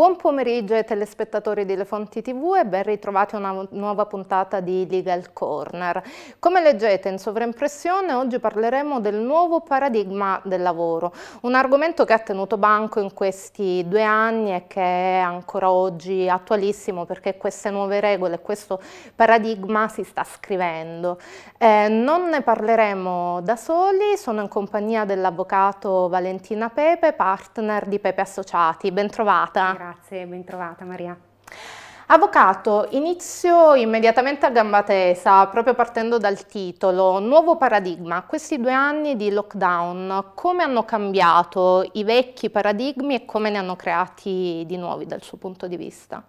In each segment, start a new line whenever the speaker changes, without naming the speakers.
Buon pomeriggio ai telespettatori di Le Fonti TV e ben ritrovati a una nuova puntata di Legal Corner. Come leggete in sovraimpressione, oggi parleremo del nuovo paradigma del lavoro, un argomento che ha tenuto banco in questi due anni e che è ancora oggi attualissimo perché queste nuove regole, questo paradigma si sta scrivendo. Eh, non ne parleremo da soli, sono in compagnia dell'avvocato Valentina Pepe, partner di Pepe Associati. Bentrovata. Grazie.
Grazie, ben trovata Maria.
Avvocato, inizio immediatamente a gamba tesa, proprio partendo dal titolo. Nuovo paradigma, questi due anni di lockdown, come hanno cambiato i vecchi paradigmi e come ne hanno creati
di nuovi dal suo punto di vista?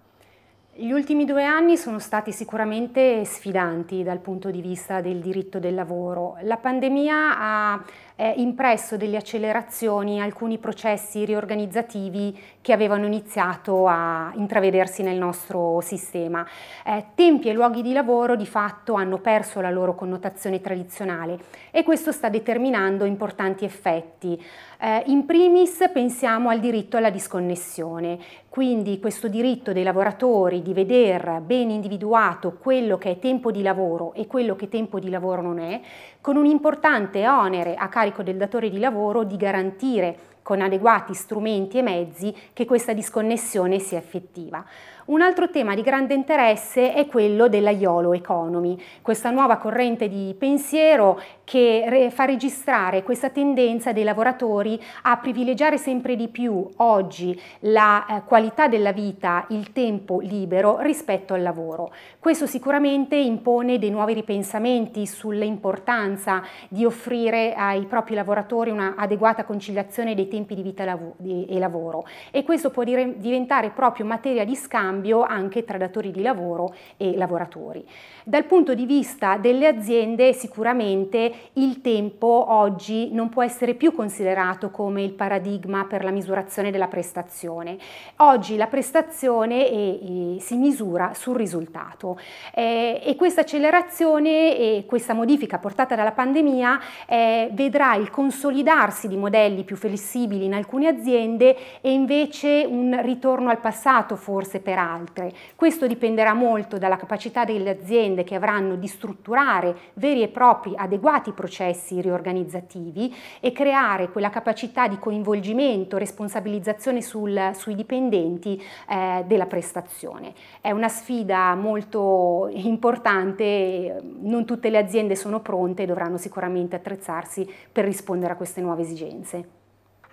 Gli ultimi due anni sono stati sicuramente sfidanti dal punto di vista del diritto del lavoro. La pandemia ha eh, impresso delle accelerazioni alcuni processi riorganizzativi che avevano iniziato a intravedersi nel nostro sistema. Eh, tempi e luoghi di lavoro di fatto hanno perso la loro connotazione tradizionale e questo sta determinando importanti effetti. Eh, in primis pensiamo al diritto alla disconnessione, quindi questo diritto dei lavoratori di veder ben individuato quello che è tempo di lavoro e quello che tempo di lavoro non è, con un importante onere a carico carico del datore di lavoro di garantire con adeguati strumenti e mezzi che questa disconnessione sia effettiva. Un altro tema di grande interesse è quello della YOLO Economy, questa nuova corrente di pensiero che fa registrare questa tendenza dei lavoratori a privilegiare sempre di più oggi la eh, qualità della vita, il tempo libero rispetto al lavoro. Questo sicuramente impone dei nuovi ripensamenti sull'importanza di offrire ai propri lavoratori una adeguata conciliazione dei tempi di vita e lavoro e questo può diventare proprio materia di scambio scambio anche tra datori di lavoro e lavoratori. Dal punto di vista delle aziende sicuramente il tempo oggi non può essere più considerato come il paradigma per la misurazione della prestazione. Oggi la prestazione è, è, si misura sul risultato eh, e questa accelerazione e questa modifica portata dalla pandemia eh, vedrà il consolidarsi di modelli più flessibili in alcune aziende e invece un ritorno al passato forse per altri altre. Questo dipenderà molto dalla capacità delle aziende che avranno di strutturare veri e propri adeguati processi riorganizzativi e creare quella capacità di coinvolgimento, responsabilizzazione sul, sui dipendenti eh, della prestazione. È una sfida molto importante, non tutte le aziende sono pronte e dovranno sicuramente attrezzarsi per rispondere a queste nuove esigenze.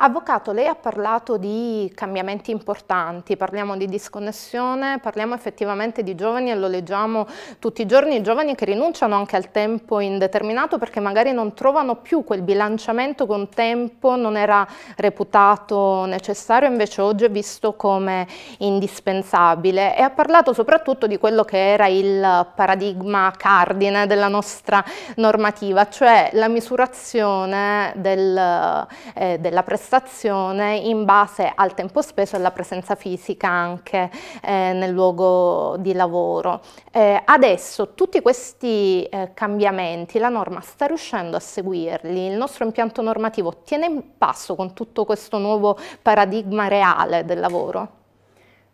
Avvocato, lei ha parlato di cambiamenti importanti,
parliamo di disconnessione, parliamo effettivamente di giovani e lo leggiamo tutti i giorni, giovani che rinunciano anche al tempo indeterminato perché magari non trovano più quel bilanciamento con tempo non era reputato necessario, invece oggi è visto come indispensabile e ha parlato soprattutto di quello che era il paradigma cardine della nostra normativa, cioè la misurazione del, eh, della prestazione prestazione in base al tempo speso e alla presenza fisica anche eh, nel luogo di lavoro. Eh, adesso tutti questi eh, cambiamenti la norma sta riuscendo a seguirli, il nostro impianto normativo tiene in passo con tutto questo nuovo paradigma reale del lavoro?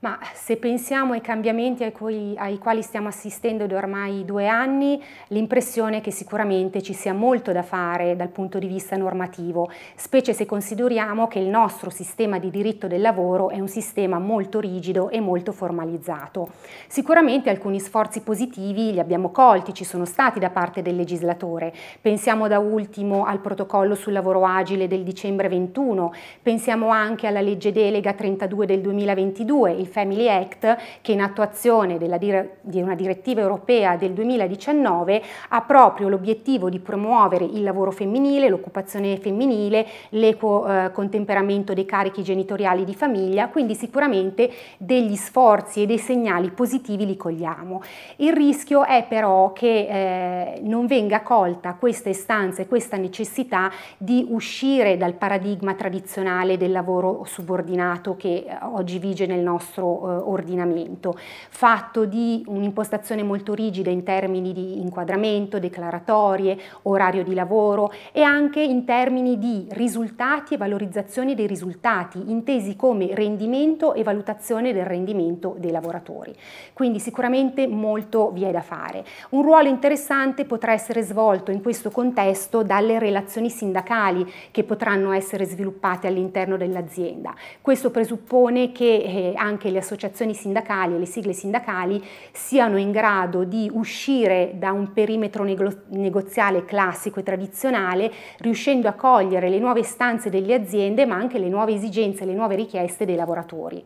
Ma se pensiamo ai cambiamenti ai, cui, ai quali stiamo assistendo da ormai due anni, l'impressione è che sicuramente ci sia molto da fare dal punto di vista normativo, specie se consideriamo che il nostro sistema di diritto del lavoro è un sistema molto rigido e molto formalizzato. Sicuramente alcuni sforzi positivi li abbiamo colti, ci sono stati da parte del legislatore. Pensiamo da ultimo al protocollo sul lavoro agile del dicembre 21, pensiamo anche alla legge delega 32 del 2022, il Family Act che in attuazione dire di una direttiva europea del 2019 ha proprio l'obiettivo di promuovere il lavoro femminile, l'occupazione femminile, l'equo eh, contemperamento dei carichi genitoriali di famiglia, quindi sicuramente degli sforzi e dei segnali positivi li cogliamo. Il rischio è però che eh, non venga colta questa istanza e questa necessità di uscire dal paradigma tradizionale del lavoro subordinato che eh, oggi vige nel nostro nostro eh, ordinamento, fatto di un'impostazione molto rigida in termini di inquadramento, declaratorie, orario di lavoro e anche in termini di risultati e valorizzazione dei risultati, intesi come rendimento e valutazione del rendimento dei lavoratori. Quindi sicuramente molto vi è da fare. Un ruolo interessante potrà essere svolto in questo contesto dalle relazioni sindacali che potranno essere sviluppate all'interno dell'azienda. Questo presuppone che eh, anche anche le associazioni sindacali e le sigle sindacali siano in grado di uscire da un perimetro negoziale classico e tradizionale, riuscendo a cogliere le nuove stanze delle aziende ma anche le nuove esigenze, le nuove richieste dei lavoratori.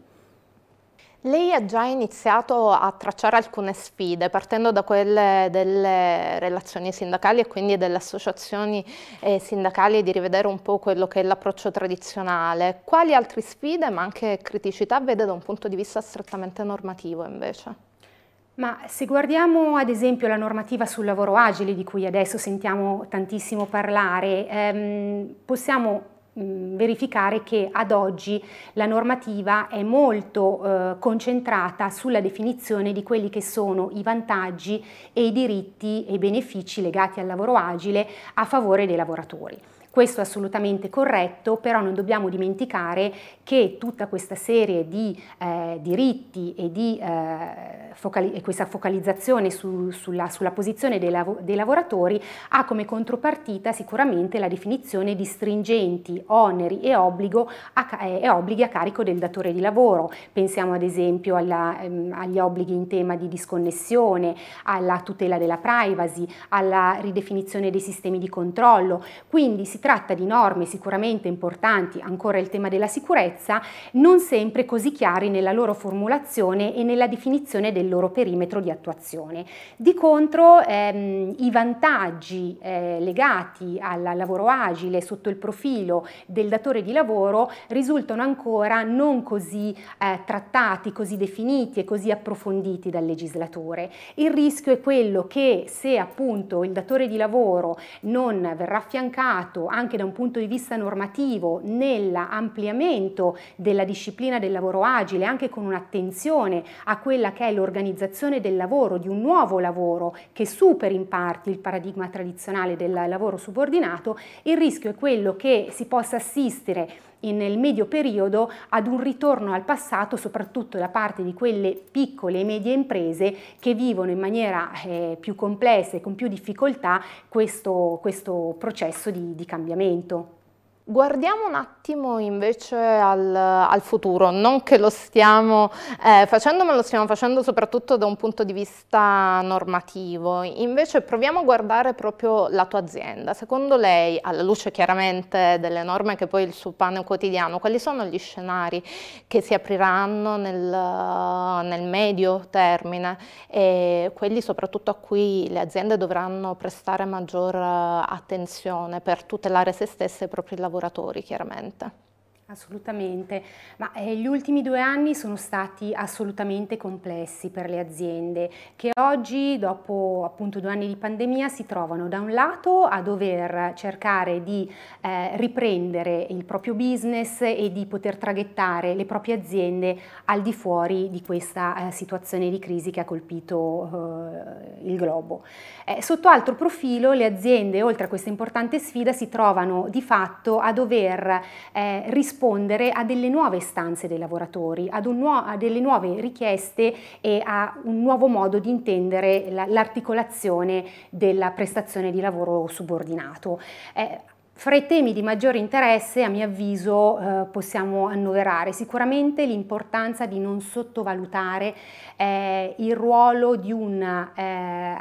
Lei ha già iniziato
a tracciare alcune
sfide, partendo da quelle
delle relazioni sindacali e quindi delle associazioni eh, sindacali, di rivedere un po' quello che è l'approccio tradizionale. Quali altre sfide, ma anche criticità, vede da un punto di vista strettamente normativo invece?
Ma se guardiamo ad esempio la normativa sul lavoro agile di cui adesso sentiamo tantissimo parlare, ehm, possiamo Mm, verificare che ad oggi la normativa è molto eh, concentrata sulla definizione di quelli che sono i vantaggi e i diritti e i benefici legati al lavoro agile a favore dei lavoratori. Questo è assolutamente corretto, però non dobbiamo dimenticare che tutta questa serie di eh, diritti e, di, eh, focali e questa focalizzazione su, sulla, sulla, posizione dei, lav dei, lavoratori ha come contropartita sicuramente la definizione di stringenti oneri e, a, eh, e obblighi a carico del datore di lavoro. Pensiamo ad esempio alla, ehm, agli obblighi in tema di disconnessione, alla tutela della privacy, alla ridefinizione dei sistemi di controllo. Quindi si tratta tratta di norme sicuramente importanti, ancora il tema della sicurezza, non sempre così chiari nella loro formulazione e nella definizione del loro perimetro di attuazione. Di contro ehm, i vantaggi eh, legati al lavoro agile sotto il profilo del datore di lavoro risultano ancora non così eh, trattati, così definiti e così approfonditi dal legislatore. Il rischio è quello che se appunto il datore di lavoro non verrà affiancato anche da un punto di vista normativo nell'ampliamento della disciplina del lavoro agile, anche con un'attenzione a quella che è l'organizzazione del lavoro, di un nuovo lavoro che superi in parte il paradigma tradizionale del lavoro subordinato, il rischio è quello che si possa assistere nel medio periodo ad un ritorno al passato soprattutto da parte di quelle piccole e medie imprese che vivono in maniera eh, più complessa e con più difficoltà questo, questo processo di, di cambiamento cambiamento.
Guardiamo un attimo invece al, al, futuro, non che lo stiamo eh, facendo, ma lo stiamo facendo soprattutto da un punto di vista normativo. Invece proviamo a guardare proprio la tua azienda. Secondo lei, alla luce chiaramente delle norme che poi il suo pane quotidiano, quali sono gli scenari che si apriranno nel, nel medio termine e quelli soprattutto a cui le aziende dovranno prestare maggior eh, attenzione per tutelare se stesse e i propri lavoratori? lavoratori chiaramente.
Assolutamente, ma eh, gli ultimi due anni sono stati assolutamente complessi per le aziende che oggi, dopo appunto due anni di pandemia, si trovano da un lato a dover cercare di eh, riprendere il proprio business e di poter traghettare le proprie aziende al di fuori di questa eh, situazione di crisi che ha colpito eh, il globo. Eh, sotto altro profilo le aziende, oltre a questa importante sfida, si trovano di fatto a dover eh, rispondere rispondere a delle nuove istanze dei lavoratori, nuo a delle nuove richieste e a un nuovo modo di intendere l'articolazione della prestazione di lavoro subordinato. Eh, fra i temi di maggiore interesse, a mio avviso, eh, possiamo annoverare sicuramente l'importanza di non sottovalutare eh, il ruolo di un eh,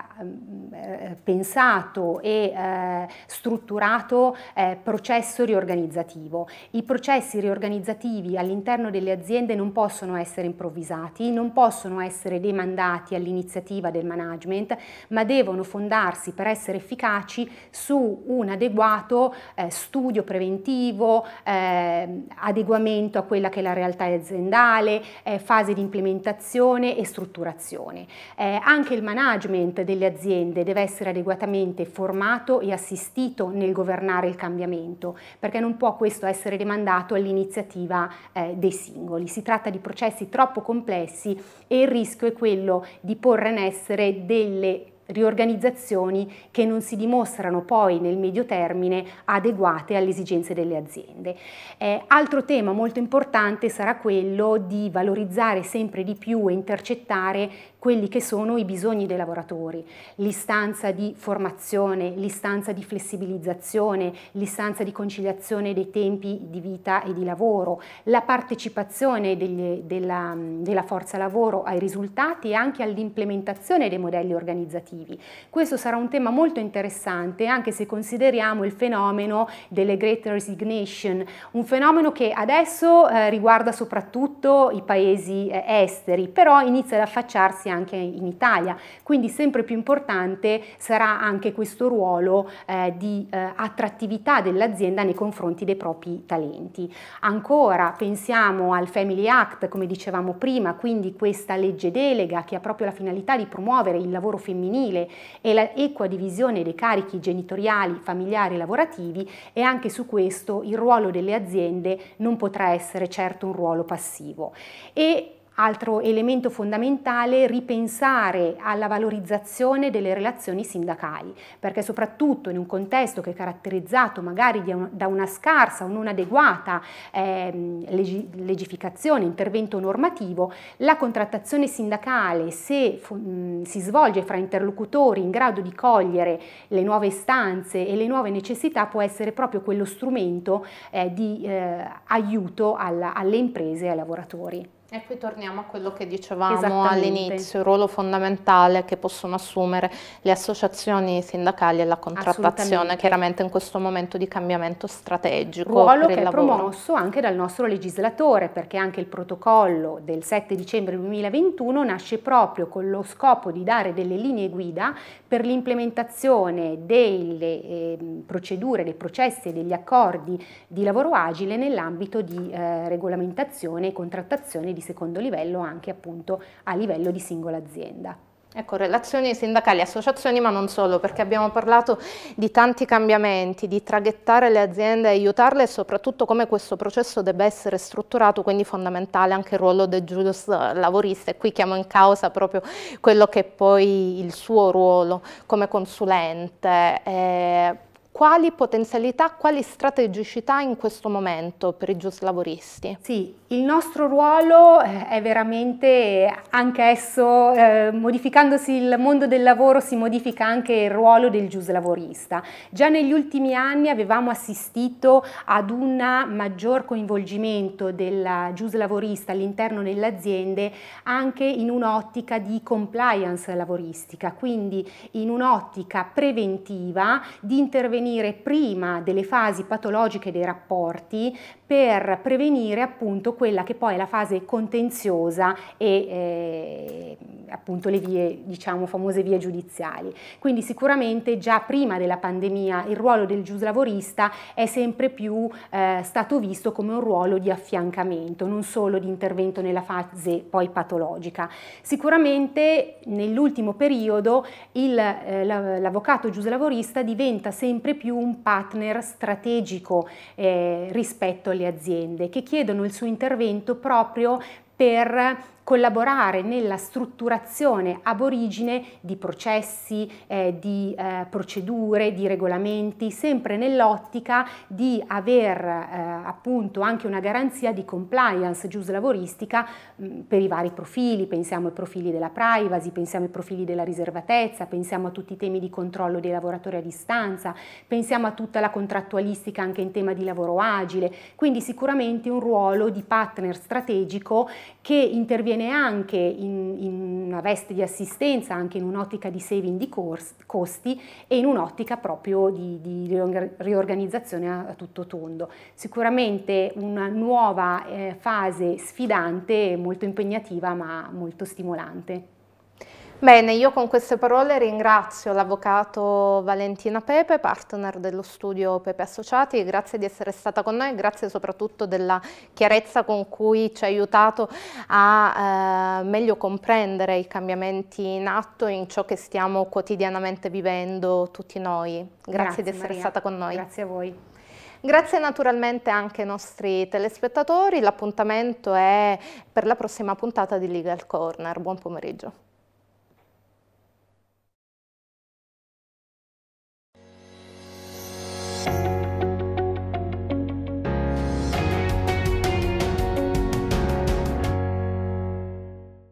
eh pensato e eh, strutturato eh, processo riorganizzativo. I processi riorganizzativi all'interno delle aziende non possono essere improvvisati, non possono essere demandati all'iniziativa del management, ma devono fondarsi per essere efficaci su un adeguato eh, studio preventivo, eh, adeguamento a quella che è la realtà aziendale, eh, fase di implementazione e strutturazione. Eh, anche il management delle aziende deve essere adeguatamente formato e assistito nel governare il cambiamento, perché non può questo essere demandato all'iniziativa eh, dei singoli. Si tratta di processi troppo complessi e il rischio è quello di porre in essere delle riorganizzazioni che non si dimostrano poi nel medio termine adeguate alle esigenze delle aziende. Eh, altro tema molto importante sarà quello di valorizzare sempre di più e intercettare quelli che sono i bisogni dei lavoratori, l'istanza di formazione, l'istanza di flessibilizzazione, l'istanza di conciliazione dei tempi di vita e di lavoro, la partecipazione degli, della, della forza lavoro ai risultati e anche all'implementazione dei modelli organizzativi. Questo sarà un tema molto interessante anche se consideriamo il fenomeno delle Great Resignation, un fenomeno che adesso eh, riguarda soprattutto i paesi eh, esteri, però inizia ad affacciarsi anche anche in Italia. Quindi sempre più importante sarà anche questo ruolo eh, di eh, attrattività dell'azienda nei confronti dei propri talenti. Ancora pensiamo al Family Act, come dicevamo prima, quindi questa legge delega che ha proprio la finalità di promuovere il lavoro femminile e l'equa divisione dei carichi genitoriali, familiari e lavorativi e anche su questo il ruolo delle aziende non potrà essere certo un ruolo passivo. E Altro elemento fondamentale, ripensare alla valorizzazione delle relazioni sindacali, perché soprattutto in un contesto che è caratterizzato magari da una scarsa o non adeguata eh, legi legificazione, intervento normativo, la contrattazione sindacale, se mh, si svolge fra interlocutori in grado di cogliere le nuove istanze e le nuove necessità, può essere proprio quello strumento eh, di eh, aiuto alla, alle imprese e ai lavoratori.
E qui torniamo a quello che dicevamo all'inizio, il ruolo fondamentale che possono assumere le associazioni sindacali e la contrattazione, chiaramente in questo momento di cambiamento strategico. Ruolo che è lavoro. promosso
anche dal nostro legislatore, perché anche il protocollo del 7 dicembre 2021 nasce proprio con lo scopo di dare delle linee guida per l'implementazione delle eh, procedure, dei processi e degli accordi di lavoro agile nell'ambito di eh, regolamentazione e contrattazione di secondo livello anche appunto a livello di singola azienda. Ecco, relazioni sindacali, associazioni, ma
non solo, perché abbiamo parlato di tanti cambiamenti, di traghettare le aziende aiutarle e soprattutto come questo processo debba essere strutturato, quindi fondamentale anche il ruolo del lavorista e qui chiamo in causa proprio quello che è poi il suo ruolo come consulente. Eh, quali potenzialità, quali strategicità
in questo momento per i giuslavoristi? Sì, il nostro ruolo eh, è veramente anche esso, eh, modificandosi il mondo del lavoro si modifica anche il ruolo del giuslavorista. Già negli ultimi anni avevamo assistito ad un maggior coinvolgimento del giuslavorista all'interno delle aziende anche in un'ottica di compliance lavoristica, quindi in un'ottica preventiva di intervenire prima delle fasi patologiche dei rapporti per prevenire appunto quella che poi è la fase contenziosa e eh, appunto le vie, diciamo, famose vie giudiziali. Quindi sicuramente già prima della pandemia il ruolo del giuslavorista è sempre più eh, stato visto come un ruolo di affiancamento, non solo di intervento nella fase poi patologica. Sicuramente nell'ultimo periodo eh, l'avvocato giuslavorista diventa sempre più un partner strategico eh, rispetto alle le aziende che chiedono il suo intervento proprio per collaborare nella strutturazione aborigine di processi, eh, di eh, procedure, di regolamenti, sempre nell'ottica di aver eh, appunto anche una garanzia di compliance giuslavoristica mm, per i vari profili, pensiamo ai profili della privacy, pensiamo ai profili della riservatezza, pensiamo a tutti i temi di controllo dei lavoratori a distanza, pensiamo a tutta la contrattualistica anche in tema di lavoro agile, quindi sicuramente un ruolo di partner strategico che interviene interviene anche in, in una veste di assistenza, anche in un'ottica di saving di costi e in un'ottica proprio di, di, riorganizzazione a, tutto tondo. Sicuramente una nuova eh, fase sfidante, molto impegnativa ma molto stimolante.
Bene, io con queste parole ringrazio l'avvocato Valentina Pepe, partner dello studio Pepe Associati, grazie di essere stata con noi, grazie soprattutto della chiarezza con cui ci ha aiutato a eh, meglio comprendere i cambiamenti in atto in ciò che stiamo quotidianamente vivendo tutti noi. Grazie, grazie di essere Maria. stata con noi. Grazie a voi. Grazie naturalmente anche ai nostri telespettatori, l'appuntamento è per la prossima puntata di Legal Corner. Buon pomeriggio.